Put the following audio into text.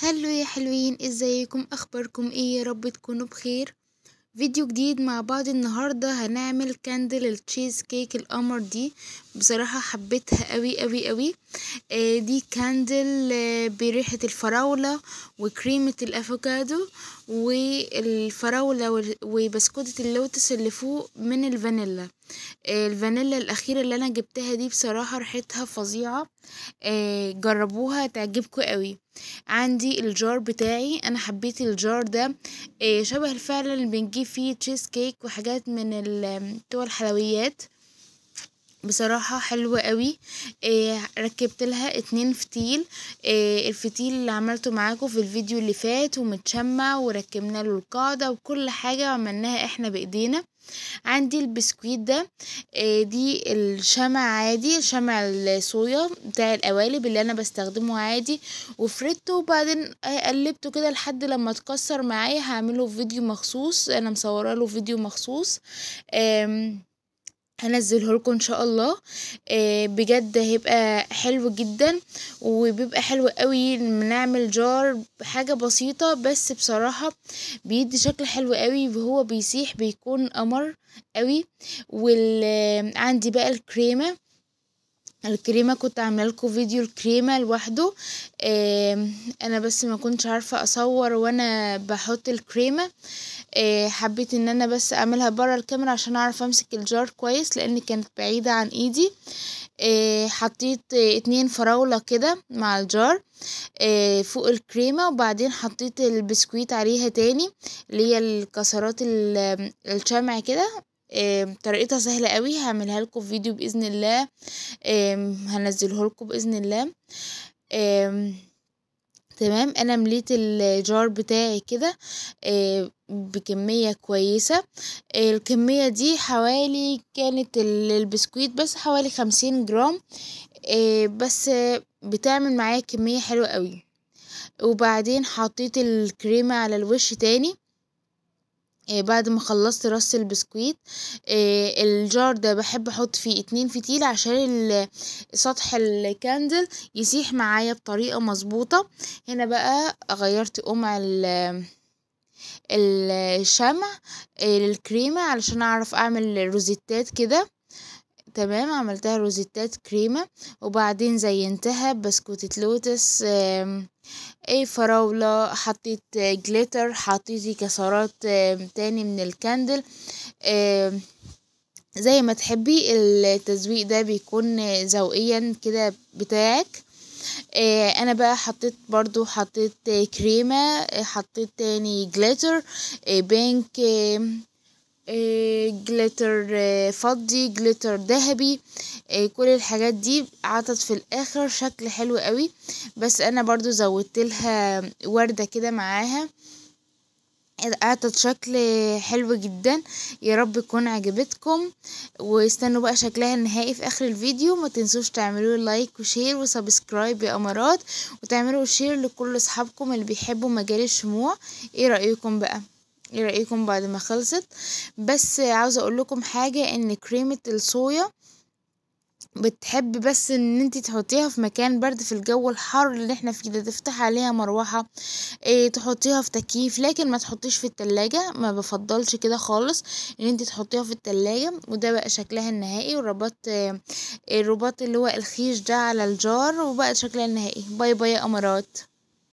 هلو يا حلوين ازيكم اخباركم ايه يا رب تكونوا بخير فيديو جديد مع بعض النهاردة هنعمل كاندل التشيز كيك القمر دي بصراحة حبيتها قوي قوي قوي آه دي كاندل آه بريحة الفراولة وكريمة الافوكادو والفراولة وبسكوتة اللوتس اللي فوق من الفانيلا الفانيلا الاخيره اللي انا جبتها دي بصراحه ريحتها فظيعه آه، جربوها تعجبكم قوي عندي الجار بتاعي انا حبيت الجار ده آه، شبه فعلا اللي بنجيب فيه تشيز كيك وحاجات من بتوع الحلويات بصراحة حلوة قوي إيه ركبت لها اتنين فتيل إيه الفتيل اللي عملته معاكم في الفيديو اللي فات ومتشمع وركبنا له القاعدة وكل حاجة عملناها احنا بايدينا عندي البسكويت ده إيه دي الشمع عادي شمع الصويا بتاع القوالب اللي انا بستخدمه عادي وفردته وبعدين آه، قلبته كده لحد لما اتكسر معايا هعمله في فيديو مخصوص انا مصوره له فيديو مخصوص هنزله لكم ان شاء الله آه، بجد هيبقى حلو جدا وبيبقى حلو قوي نعمل جار حاجه بسيطه بس بصراحه بيدي شكل حلو قوي وهو بيسيح بيكون قمر قوي وعندي بقى الكريمه الكريمه كنت عامله لكم فيديو الكريمه لوحده إيه انا بس ما كنتش عارفه اصور وانا بحط الكريمه إيه حبيت ان انا بس اعملها بره الكاميرا عشان اعرف امسك الجار كويس لان كانت بعيده عن ايدي إيه حطيت اتنين فراوله كده مع الجار آه، فوق الكريمه وبعدين حطيت البسكويت عليها تاني اللي هي الكسرات الشمع كده طريقتها سهلة قوي هعملها لكم في فيديو بإذن الله هنزله لكم بإذن الله تمام انا مليت الجار بتاعي كده آه، بكمية كويسة الكمية دي حوالي كانت البسكويت بس حوالي خمسين جرام آه، بس بتعمل معايا كمية حلوة قوي وبعدين حطيت الكريمة على الوش تاني آه، بعد ما خلصت رص البسكويت آه، الجار ده بحب احط فيه اتنين فتيل عشان سطح الكاندل يسيح معايا بطريقة مظبوطة هنا بقى غيرت قمع الشمع آه، للكريمة علشان اعرف اعمل روزيتات كده تمام عملتها روزيتات كريمة وبعدين زينتها بسكوتة لوتس اي فراولة حطيت جليتر حطيت كسرات تاني من الكاندل زي ما تحبي التزويق ده بيكون ذوقيا كده بتاعك آه، انا بقى حطيت برضو حطيت كريمة حطيت تاني جليتر آه، بينك جليتر آه، آه، فضي جليتر ذهبي آه، كل الحاجات دي عطت في الاخر شكل حلو قوي بس انا برضو زودت لها وردة كده معاها اعطت شكل حلو جدا يا رب تكون عجبتكم واستنوا بقى شكلها النهائي في اخر الفيديو ما تنسوش تعملوا لايك وشير وسبسكرايب يا امارات وتعملوا شير لكل اصحابكم اللي بيحبوا مجال الشموع ايه رايكم بقى ايه رأيكم بعد ما خلصت بس عاوزة اقول لكم حاجة ان كريمة الصويا بتحب بس ان انت تحطيها في مكان برد في الجو الحر اللي احنا فيه ده تفتح عليها مروحة ايه تحطيها في تكييف لكن ما تحطيش في التلاجة ما بفضلش كده خالص ان انت تحطيها في التلاجة وده بقى شكلها النهائي والرباط ايه الرباط اللي هو الخيش ده على الجار وبقى شكلها النهائي باي باي يا امارات